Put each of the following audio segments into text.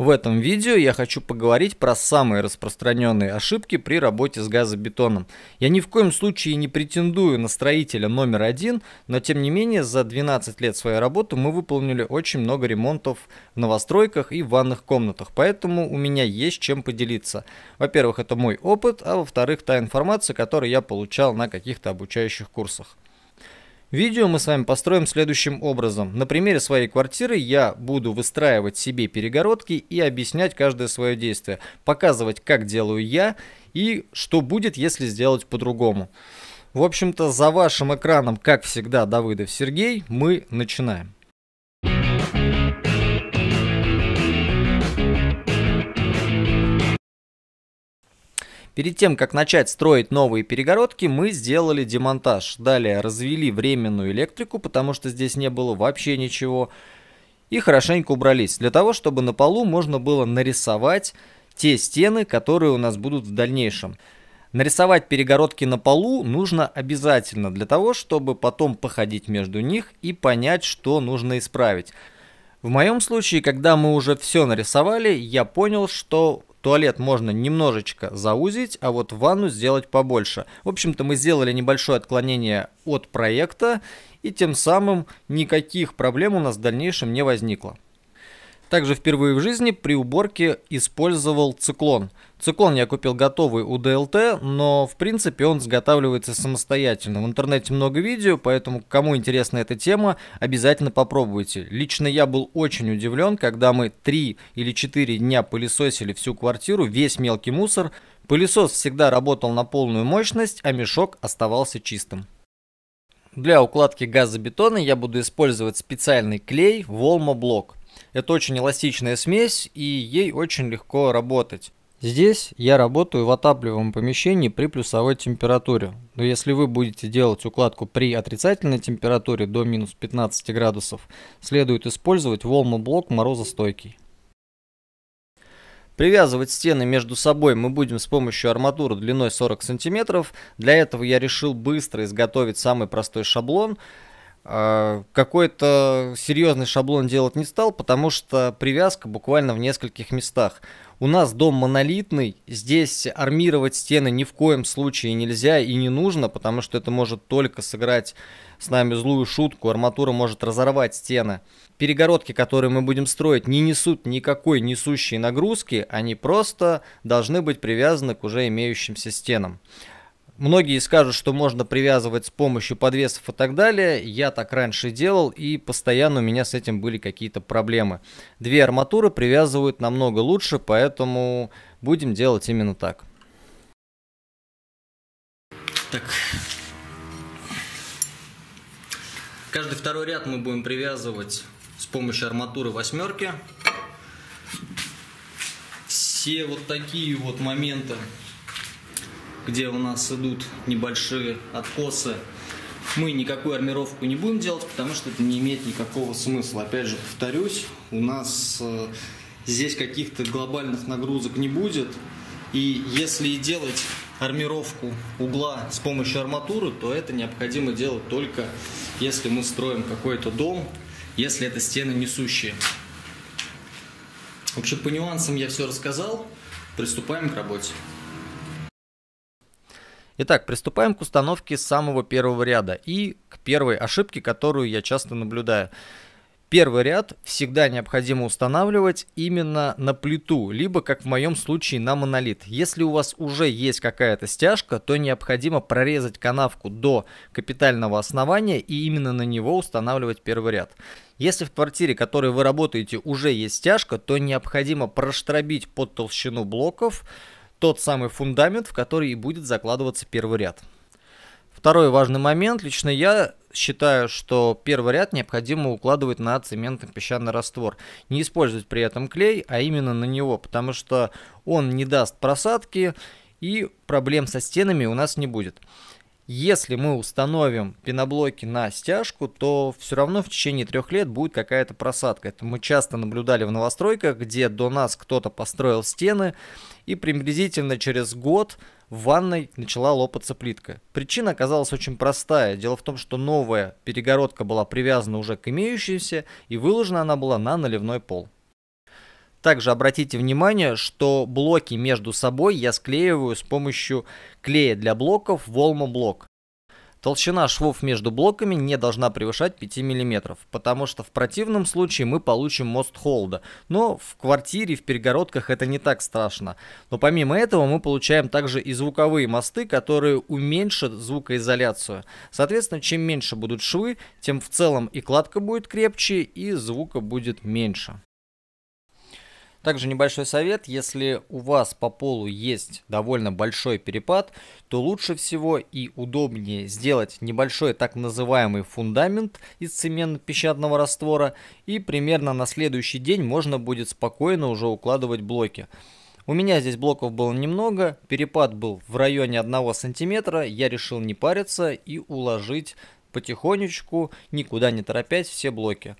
В этом видео я хочу поговорить про самые распространенные ошибки при работе с газобетоном. Я ни в коем случае не претендую на строителя номер один, но тем не менее за 12 лет своей работы мы выполнили очень много ремонтов в новостройках и в ванных комнатах, поэтому у меня есть чем поделиться. Во-первых, это мой опыт, а во-вторых, та информация, которую я получал на каких-то обучающих курсах. Видео мы с вами построим следующим образом. На примере своей квартиры я буду выстраивать себе перегородки и объяснять каждое свое действие, показывать, как делаю я и что будет, если сделать по-другому. В общем-то, за вашим экраном, как всегда, Давыдов Сергей, мы начинаем. Перед тем, как начать строить новые перегородки, мы сделали демонтаж. Далее развели временную электрику, потому что здесь не было вообще ничего. И хорошенько убрались, для того, чтобы на полу можно было нарисовать те стены, которые у нас будут в дальнейшем. Нарисовать перегородки на полу нужно обязательно для того, чтобы потом походить между них и понять, что нужно исправить. В моем случае, когда мы уже все нарисовали, я понял, что Туалет можно немножечко заузить, а вот ванну сделать побольше. В общем-то, мы сделали небольшое отклонение от проекта, и тем самым никаких проблем у нас в дальнейшем не возникло. Также впервые в жизни при уборке использовал циклон – Циклон я купил готовый у DLT, но в принципе он изготавливается самостоятельно. В интернете много видео, поэтому кому интересна эта тема, обязательно попробуйте. Лично я был очень удивлен, когда мы 3 или 4 дня пылесосили всю квартиру, весь мелкий мусор. Пылесос всегда работал на полную мощность, а мешок оставался чистым. Для укладки газобетона я буду использовать специальный клей Волма Block. Это очень эластичная смесь и ей очень легко работать. Здесь я работаю в отапливаемом помещении при плюсовой температуре. Но если вы будете делать укладку при отрицательной температуре до минус 15 градусов, следует использовать волмоблок морозостойкий. Привязывать стены между собой мы будем с помощью арматуры длиной 40 см. Для этого я решил быстро изготовить самый простой шаблон – а, какой-то серьезный шаблон делать не стал, потому что привязка буквально в нескольких местах. У нас дом монолитный, здесь армировать стены ни в коем случае нельзя и не нужно, потому что это может только сыграть с нами злую шутку, арматура может разорвать стены. Перегородки, которые мы будем строить, не несут никакой несущей нагрузки, они просто должны быть привязаны к уже имеющимся стенам. Многие скажут, что можно привязывать с помощью подвесов и так далее. Я так раньше делал, и постоянно у меня с этим были какие-то проблемы. Две арматуры привязывают намного лучше, поэтому будем делать именно так. Так. Каждый второй ряд мы будем привязывать с помощью арматуры восьмерки. Все вот такие вот моменты где у нас идут небольшие откосы, мы никакую армировку не будем делать, потому что это не имеет никакого смысла. Опять же, повторюсь, у нас э, здесь каких-то глобальных нагрузок не будет. И если и делать армировку угла с помощью арматуры, то это необходимо делать только если мы строим какой-то дом, если это стены несущие. В общем, по нюансам я все рассказал. Приступаем к работе. Итак, приступаем к установке самого первого ряда и к первой ошибке, которую я часто наблюдаю. Первый ряд всегда необходимо устанавливать именно на плиту, либо, как в моем случае, на монолит. Если у вас уже есть какая-то стяжка, то необходимо прорезать канавку до капитального основания и именно на него устанавливать первый ряд. Если в квартире, в которой вы работаете, уже есть стяжка, то необходимо проштробить под толщину блоков, тот самый фундамент, в который и будет закладываться первый ряд. Второй важный момент. Лично я считаю, что первый ряд необходимо укладывать на цементный песчаный раствор. Не использовать при этом клей, а именно на него, потому что он не даст просадки и проблем со стенами у нас не будет. Если мы установим пеноблоки на стяжку, то все равно в течение трех лет будет какая-то просадка. Это мы часто наблюдали в новостройках, где до нас кто-то построил стены, и приблизительно через год в ванной начала лопаться плитка. Причина оказалась очень простая. Дело в том, что новая перегородка была привязана уже к имеющейся, и выложена она была на наливной пол. Также обратите внимание, что блоки между собой я склеиваю с помощью клея для блоков Volmo Block. Толщина швов между блоками не должна превышать 5 мм, потому что в противном случае мы получим мост холда. Но в квартире, в перегородках это не так страшно. Но помимо этого мы получаем также и звуковые мосты, которые уменьшат звукоизоляцию. Соответственно, чем меньше будут швы, тем в целом и кладка будет крепче, и звука будет меньше. Также небольшой совет, если у вас по полу есть довольно большой перепад, то лучше всего и удобнее сделать небольшой так называемый фундамент из цементно-песчаного раствора и примерно на следующий день можно будет спокойно уже укладывать блоки. У меня здесь блоков было немного, перепад был в районе 1 сантиметра, я решил не париться и уложить потихонечку, никуда не торопясь, все блоки.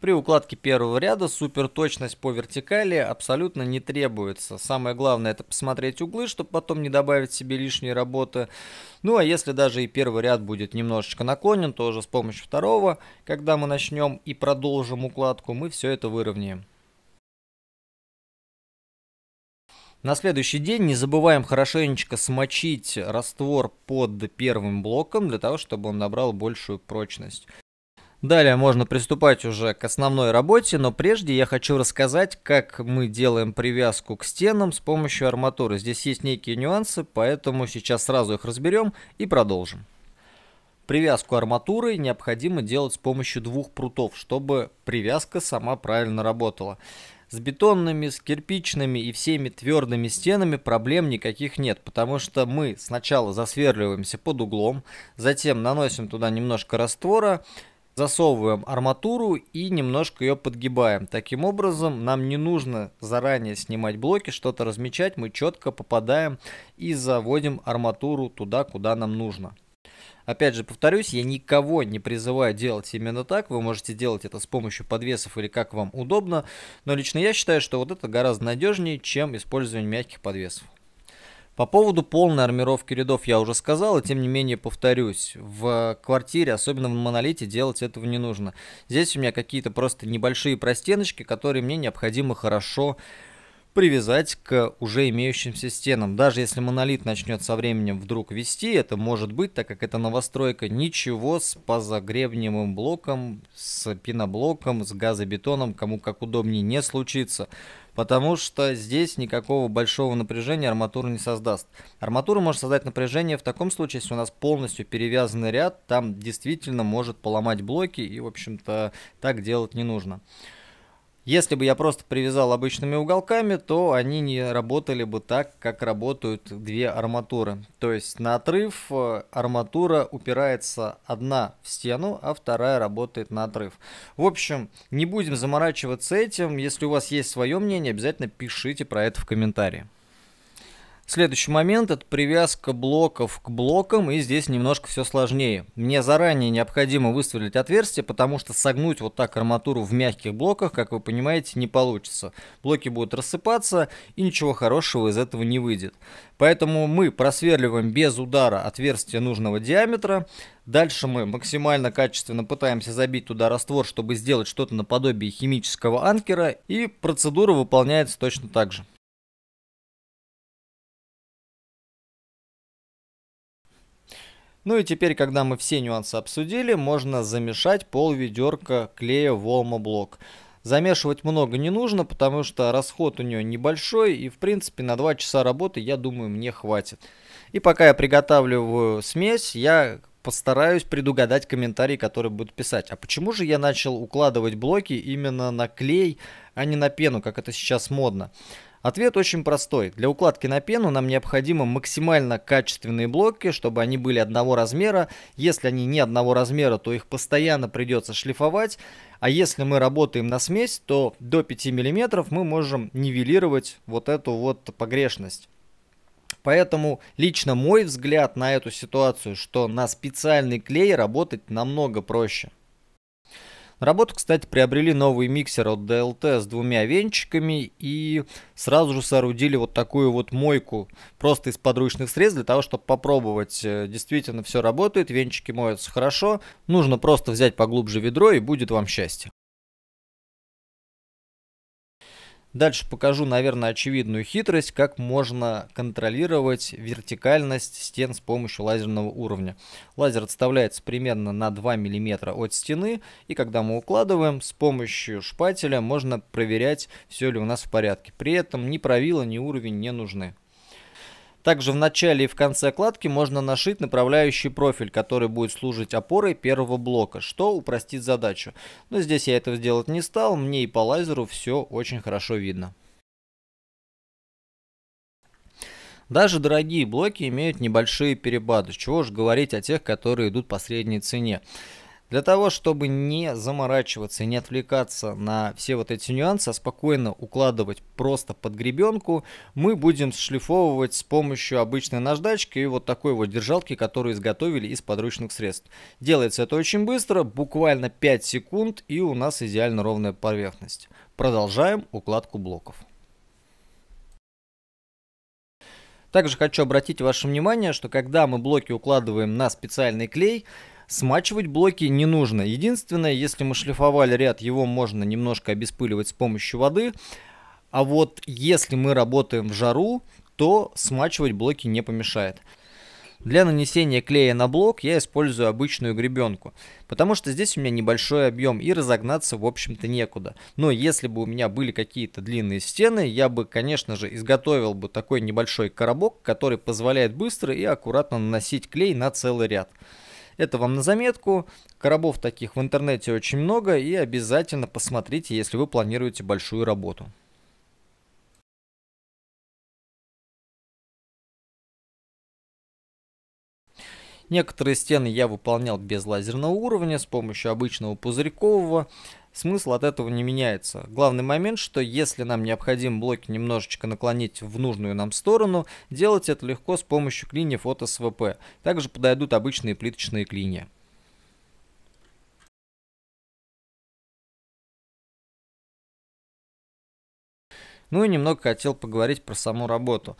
При укладке первого ряда супер точность по вертикали абсолютно не требуется. Самое главное это посмотреть углы, чтобы потом не добавить себе лишней работы. Ну а если даже и первый ряд будет немножечко наклонен, то уже с помощью второго, когда мы начнем и продолжим укладку, мы все это выровняем. На следующий день не забываем хорошенечко смочить раствор под первым блоком, для того, чтобы он набрал большую прочность. Далее можно приступать уже к основной работе, но прежде я хочу рассказать, как мы делаем привязку к стенам с помощью арматуры. Здесь есть некие нюансы, поэтому сейчас сразу их разберем и продолжим. Привязку арматуры необходимо делать с помощью двух прутов, чтобы привязка сама правильно работала. С бетонными, с кирпичными и всеми твердыми стенами проблем никаких нет, потому что мы сначала засверливаемся под углом, затем наносим туда немножко раствора, засовываем арматуру и немножко ее подгибаем. Таким образом, нам не нужно заранее снимать блоки, что-то размечать, мы четко попадаем и заводим арматуру туда, куда нам нужно. Опять же, повторюсь, я никого не призываю делать именно так. Вы можете делать это с помощью подвесов или как вам удобно. Но лично я считаю, что вот это гораздо надежнее, чем использование мягких подвесов. По поводу полной армировки рядов я уже сказал, и тем не менее повторюсь, в квартире, особенно в монолите, делать этого не нужно. Здесь у меня какие-то просто небольшие простеночки, которые мне необходимо хорошо привязать к уже имеющимся стенам. Даже если монолит начнет со временем вдруг вести, это может быть, так как это новостройка, ничего с позагребневым блоком, с пеноблоком, с газобетоном, кому как удобнее, не случится потому что здесь никакого большого напряжения арматура не создаст. Арматура может создать напряжение в таком случае, если у нас полностью перевязанный ряд, там действительно может поломать блоки и, в общем-то, так делать не нужно. Если бы я просто привязал обычными уголками, то они не работали бы так, как работают две арматуры. То есть на отрыв э, арматура упирается одна в стену, а вторая работает на отрыв. В общем, не будем заморачиваться этим. Если у вас есть свое мнение, обязательно пишите про это в комментарии. Следующий момент – это привязка блоков к блокам, и здесь немножко все сложнее. Мне заранее необходимо выставить отверстие, потому что согнуть вот так арматуру в мягких блоках, как вы понимаете, не получится. Блоки будут рассыпаться, и ничего хорошего из этого не выйдет. Поэтому мы просверливаем без удара отверстие нужного диаметра. Дальше мы максимально качественно пытаемся забить туда раствор, чтобы сделать что-то наподобие химического анкера, и процедура выполняется точно так же. Ну и теперь, когда мы все нюансы обсудили, можно замешать пол ведерка клея Волмоблок. Замешивать много не нужно, потому что расход у нее небольшой и в принципе на 2 часа работы, я думаю, мне хватит. И пока я приготавливаю смесь, я постараюсь предугадать комментарии, которые будут писать. А почему же я начал укладывать блоки именно на клей, а не на пену, как это сейчас модно? Ответ очень простой. Для укладки на пену нам необходимы максимально качественные блоки, чтобы они были одного размера. Если они не одного размера, то их постоянно придется шлифовать. А если мы работаем на смесь, то до 5 мм мы можем нивелировать вот эту вот погрешность. Поэтому лично мой взгляд на эту ситуацию, что на специальный клей работать намного проще работу, кстати, приобрели новый миксер от DLT с двумя венчиками и сразу же соорудили вот такую вот мойку просто из подручных средств для того, чтобы попробовать. Э, действительно, все работает, венчики моются хорошо. Нужно просто взять поглубже ведро и будет вам счастье. Дальше покажу, наверное, очевидную хитрость, как можно контролировать вертикальность стен с помощью лазерного уровня. Лазер отставляется примерно на 2 мм от стены, и когда мы укладываем, с помощью шпателя можно проверять, все ли у нас в порядке. При этом ни правила, ни уровень не нужны. Также в начале и в конце кладки можно нашить направляющий профиль, который будет служить опорой первого блока, что упростит задачу. Но здесь я этого сделать не стал, мне и по лазеру все очень хорошо видно. Даже дорогие блоки имеют небольшие перепады, чего уж говорить о тех, которые идут по средней цене. Для того, чтобы не заморачиваться и не отвлекаться на все вот эти нюансы, а спокойно укладывать просто под гребенку, мы будем шлифовывать с помощью обычной наждачки и вот такой вот держалки, которую изготовили из подручных средств. Делается это очень быстро, буквально 5 секунд и у нас идеально ровная поверхность. Продолжаем укладку блоков. Также хочу обратить ваше внимание, что когда мы блоки укладываем на специальный клей, Смачивать блоки не нужно. Единственное, если мы шлифовали ряд, его можно немножко обеспыливать с помощью воды. А вот если мы работаем в жару, то смачивать блоки не помешает. Для нанесения клея на блок я использую обычную гребенку, потому что здесь у меня небольшой объем и разогнаться в общем-то некуда. Но если бы у меня были какие-то длинные стены, я бы, конечно же, изготовил бы такой небольшой коробок, который позволяет быстро и аккуратно наносить клей на целый ряд. Это вам на заметку. Коробов таких в интернете очень много и обязательно посмотрите, если вы планируете большую работу. Некоторые стены я выполнял без лазерного уровня, с помощью обычного пузырькового. Смысл от этого не меняется. Главный момент, что если нам необходимо блоки немножечко наклонить в нужную нам сторону, делать это легко с помощью клиньев от СВП. Также подойдут обычные плиточные клинья. Ну и немного хотел поговорить про саму работу.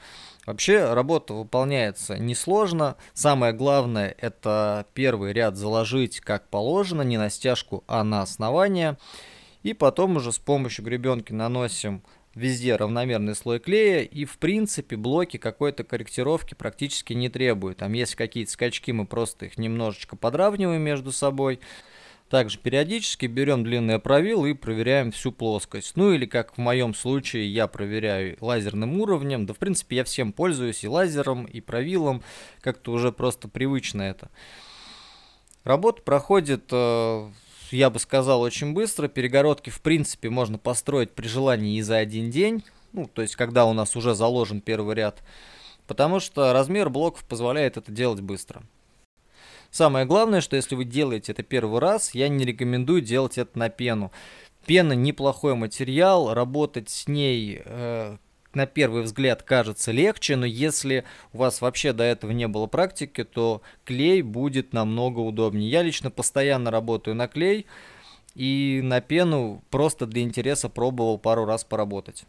Вообще работа выполняется несложно. Самое главное это первый ряд заложить как положено, не на стяжку, а на основание. И потом уже с помощью гребенки наносим везде равномерный слой клея, и в принципе блоки какой-то корректировки практически не требуют. Там есть какие-то скачки, мы просто их немножечко подравниваем между собой. Также периодически берем длинное правило и проверяем всю плоскость. Ну или как в моем случае я проверяю лазерным уровнем. Да в принципе я всем пользуюсь и лазером, и правилом. Как-то уже просто привычно это. Работа проходит, э, я бы сказал, очень быстро. Перегородки в принципе можно построить при желании и за один день. Ну то есть когда у нас уже заложен первый ряд. Потому что размер блоков позволяет это делать быстро. Самое главное, что если вы делаете это первый раз, я не рекомендую делать это на пену. Пена неплохой материал, работать с ней э, на первый взгляд кажется легче, но если у вас вообще до этого не было практики, то клей будет намного удобнее. Я лично постоянно работаю на клей и на пену просто для интереса пробовал пару раз поработать.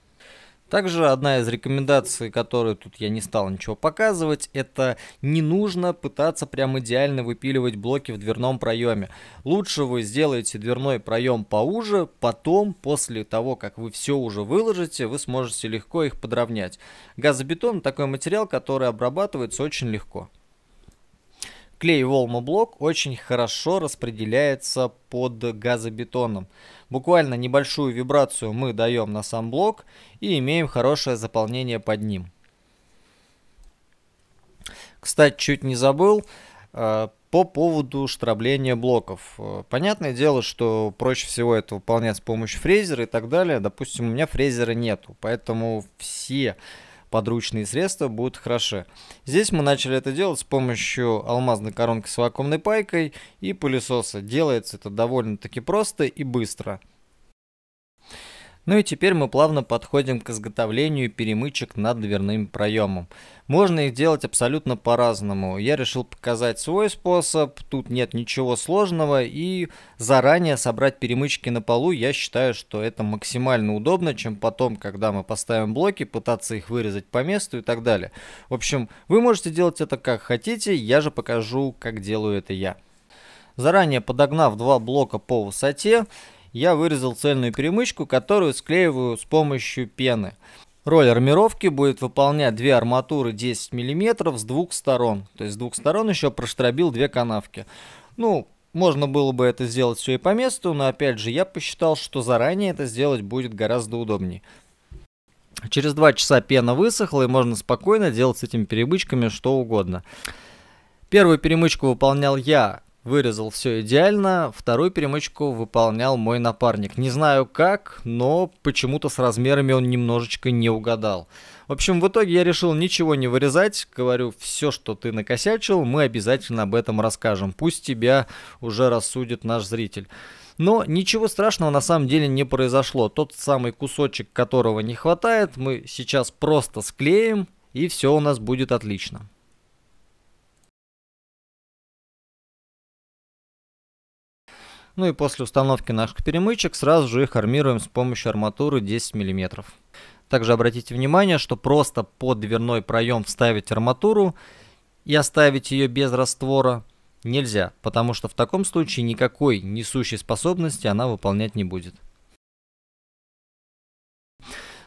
Также одна из рекомендаций, которую тут я не стал ничего показывать, это не нужно пытаться прям идеально выпиливать блоки в дверном проеме. Лучше вы сделаете дверной проем поуже, потом, после того, как вы все уже выложите, вы сможете легко их подровнять. Газобетон такой материал, который обрабатывается очень легко. Клей Волмоблок очень хорошо распределяется под газобетоном. Буквально небольшую вибрацию мы даем на сам блок и имеем хорошее заполнение под ним. Кстати, чуть не забыл э, по поводу штрабления блоков. Э, понятное дело, что проще всего это выполнять с помощью фрезера и так далее. Допустим, у меня фрезера нету, поэтому все подручные средства будут хороши. Здесь мы начали это делать с помощью алмазной коронки с вакуумной пайкой и пылесоса. Делается это довольно-таки просто и быстро. Ну и теперь мы плавно подходим к изготовлению перемычек над дверным проемом. Можно их делать абсолютно по-разному. Я решил показать свой способ, тут нет ничего сложного и заранее собрать перемычки на полу я считаю, что это максимально удобно, чем потом, когда мы поставим блоки, пытаться их вырезать по месту и так далее. В общем, вы можете делать это как хотите, я же покажу, как делаю это я. Заранее подогнав два блока по высоте, я вырезал цельную перемычку, которую склеиваю с помощью пены. Роль армировки будет выполнять две арматуры 10 мм с двух сторон. То есть с двух сторон еще проштробил две канавки. Ну, можно было бы это сделать все и по месту, но опять же, я посчитал, что заранее это сделать будет гораздо удобнее. Через два часа пена высохла, и можно спокойно делать с этими перемычками что угодно. Первую перемычку выполнял я Вырезал все идеально, вторую перемычку выполнял мой напарник. Не знаю как, но почему-то с размерами он немножечко не угадал. В общем, в итоге я решил ничего не вырезать. Говорю, все, что ты накосячил, мы обязательно об этом расскажем. Пусть тебя уже рассудит наш зритель. Но ничего страшного на самом деле не произошло. Тот самый кусочек, которого не хватает, мы сейчас просто склеим, и все у нас будет отлично. Ну и после установки наших перемычек сразу же их армируем с помощью арматуры 10 мм. Также обратите внимание, что просто под дверной проем вставить арматуру и оставить ее без раствора нельзя, потому что в таком случае никакой несущей способности она выполнять не будет.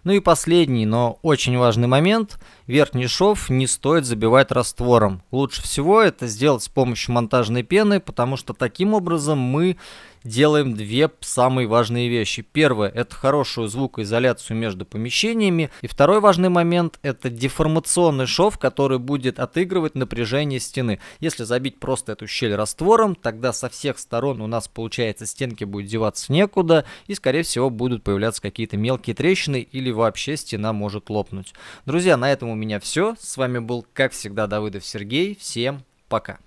Ну и последний, но очень важный момент. Верхний шов не стоит забивать раствором. Лучше всего это сделать с помощью монтажной пены, потому что таким образом мы делаем две самые важные вещи. Первое – это хорошую звукоизоляцию между помещениями. И второй важный момент – это деформационный шов, который будет отыгрывать напряжение стены. Если забить просто эту щель раствором, тогда со всех сторон у нас, получается, стенки будет деваться некуда, и, скорее всего, будут появляться какие-то мелкие трещины или вообще стена может лопнуть. Друзья, на этом у меня все. С вами был, как всегда, Давыдов Сергей. Всем пока!